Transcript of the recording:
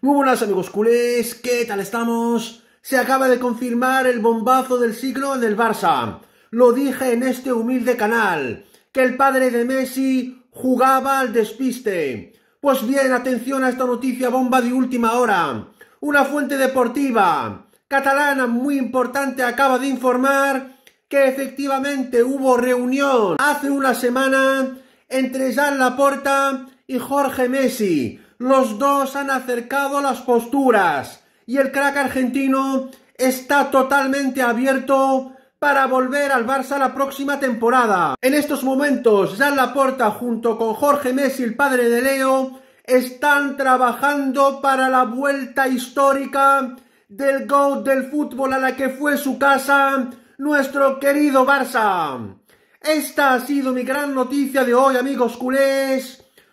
Muy buenas amigos culés, ¿qué tal estamos? Se acaba de confirmar el bombazo del siglo en el Barça. Lo dije en este humilde canal, que el padre de Messi jugaba al despiste. Pues bien, atención a esta noticia bomba de última hora. Una fuente deportiva catalana muy importante acaba de informar que efectivamente hubo reunión hace una semana entre Jean Laporta y Jorge Messi los dos han acercado las posturas y el crack argentino está totalmente abierto para volver al Barça la próxima temporada. En estos momentos, Jan Laporta junto con Jorge Messi, el padre de Leo, están trabajando para la vuelta histórica del GOAT del fútbol a la que fue su casa, nuestro querido Barça. Esta ha sido mi gran noticia de hoy, amigos culés.